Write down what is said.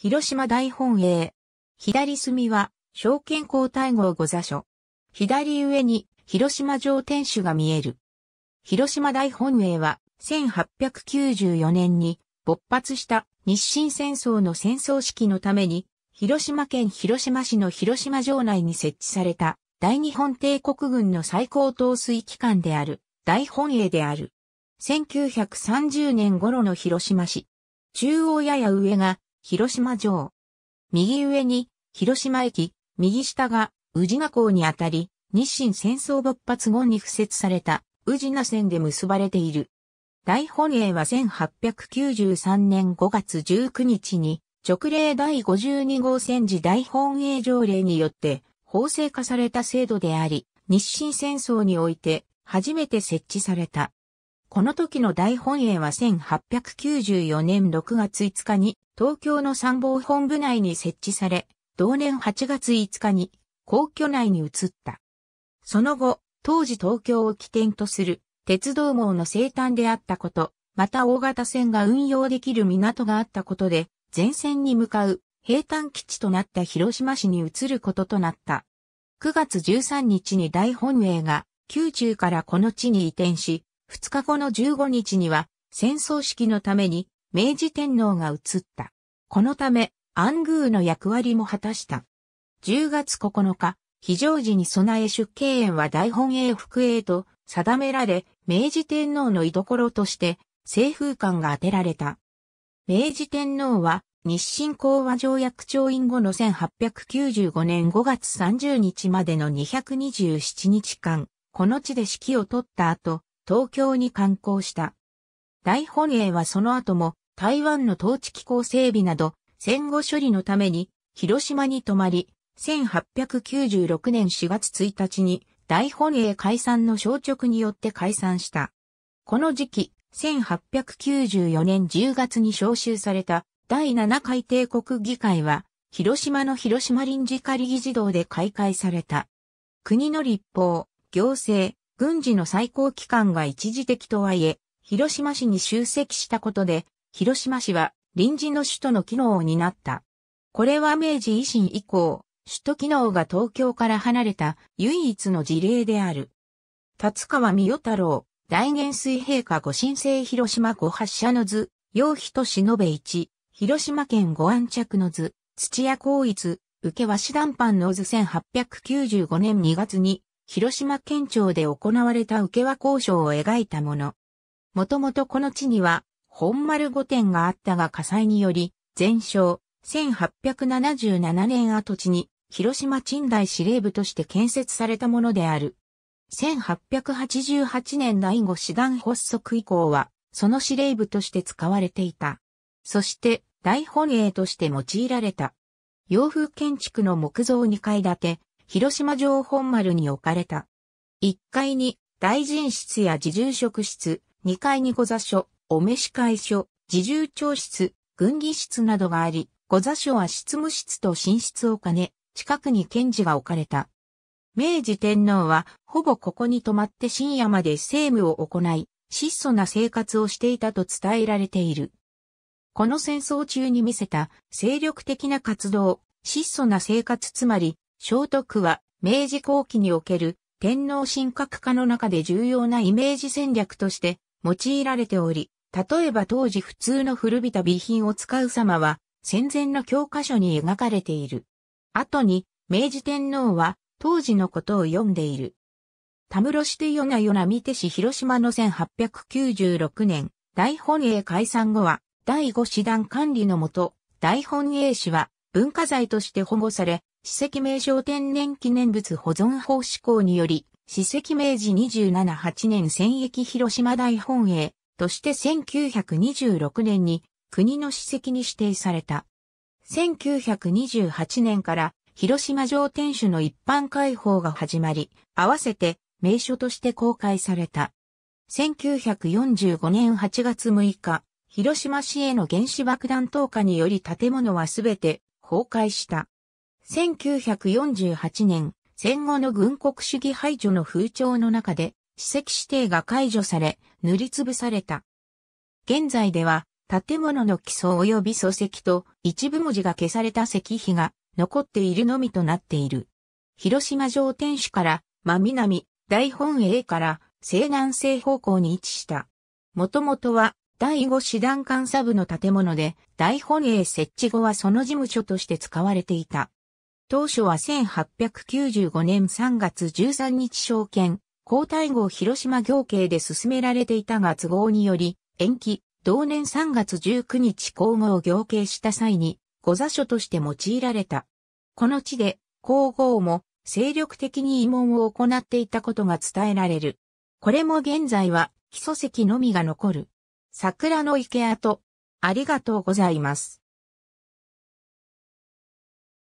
広島大本営。左隅は、証券交代号御座所。左上に、広島城天守が見える。広島大本営は、1894年に、勃発した日清戦争の戦争式のために、広島県広島市の広島城内に設置された、大日本帝国軍の最高統帥機関である、大本営である。1930年頃の広島市。中央やや上が広島城。右上に、広島駅、右下が、宇品港にあたり、日清戦争勃発後に付設された、宇品線で結ばれている。大本営は1893年5月19日に、直令第52号戦時大本営条例によって、法制化された制度であり、日清戦争において、初めて設置された。この時の大本営は1894年6月5日に東京の参謀本部内に設置され、同年8月5日に皇居内に移った。その後、当時東京を起点とする鉄道網の生誕であったこと、また大型船が運用できる港があったことで、前線に向かう平坦基地となった広島市に移ることとなった。9月13日に大本営が宮中からこの地に移転し、2日後の15日には戦争式のために明治天皇が移った。このため、安宮の役割も果たした。10月9日、非常時に備え出家園は大本営福営と定められ、明治天皇の居所として、政風館が当てられた。明治天皇は、日清講和条約調印後の1895年5月30日までの227日間、この地で指揮を取った後、東京に観光した。大本営はその後も台湾の統治機構整備など、戦後処理のために、広島に泊まり、1896年4月1日に大本営解散の消直によって解散した。この時期、1894年10月に召集された第7回帝国議会は、広島の広島臨時仮議事堂で開会された。国の立法、行政、軍事の最高機関が一時的とはいえ、広島市に集積したことで、広島市は臨時の首都の機能を担った。これは明治維新以降、首都機能が東京から離れた唯一の事例である。立川三代太郎、大元水陛下ご神聖広島ご発射の図、陽と忍べ一、広島県ご安着の図、土屋光一、受け和紙談判の図1895年2月に、広島県庁で行われた受け和交渉を描いたもの。もともとこの地には、本丸御殿があったが火災により、全焼、1877年跡地に、広島近代司令部として建設されたものである。1888年第5師団発足以降は、その司令部として使われていた。そして、大本営として用いられた。洋風建築の木造2階建て、広島城本丸に置かれた。1階に大臣室や自住職室、2階に御座所、お召し会所、自重長室、軍議室などがあり、御座所は執務室と寝室を兼ね、近くに検事が置かれた。明治天皇は、ほぼここに泊まって深夜まで政務を行い、質素な生活をしていたと伝えられている。この戦争中に見せた精力的な活動、質素な生活つまり、聖徳は明治後期における天皇神格化の中で重要なイメージ戦略として用いられており、例えば当時普通の古びた備品を使う様は戦前の教科書に描かれている。後に明治天皇は当時のことを読んでいる。田室市してよなよな見てし広島の1896年大本営解散後は第五師団管理のもと大本営市は文化財として保護され史跡名称天然記念物保存法施行により史跡明治278年戦役広島大本営として1926年に国の史跡に指定された。1928年から広島城天守の一般開放が始まり、合わせて名所として公開された。1945年8月6日、広島市への原子爆弾投下により建物はすべて崩壊した。1948年、戦後の軍国主義排除の風潮の中で、史跡指定が解除され、塗りつぶされた。現在では、建物の基礎及び礎石と一部文字が消された石碑が残っているのみとなっている。広島城天守から真南、大本営から西南西方向に位置した。もともとは第五師団監査部の建物で大本営設置後はその事務所として使われていた。当初は1895年3月13日証券皇太后広島行刑で進められていたが都合により、延期、同年3月19日皇后を行刑した際に、御座所として用いられた。この地で、皇后も精力的に慰問を行っていたことが伝えられる。これも現在は、基礎石のみが残る。桜の池跡、ありがとうございます。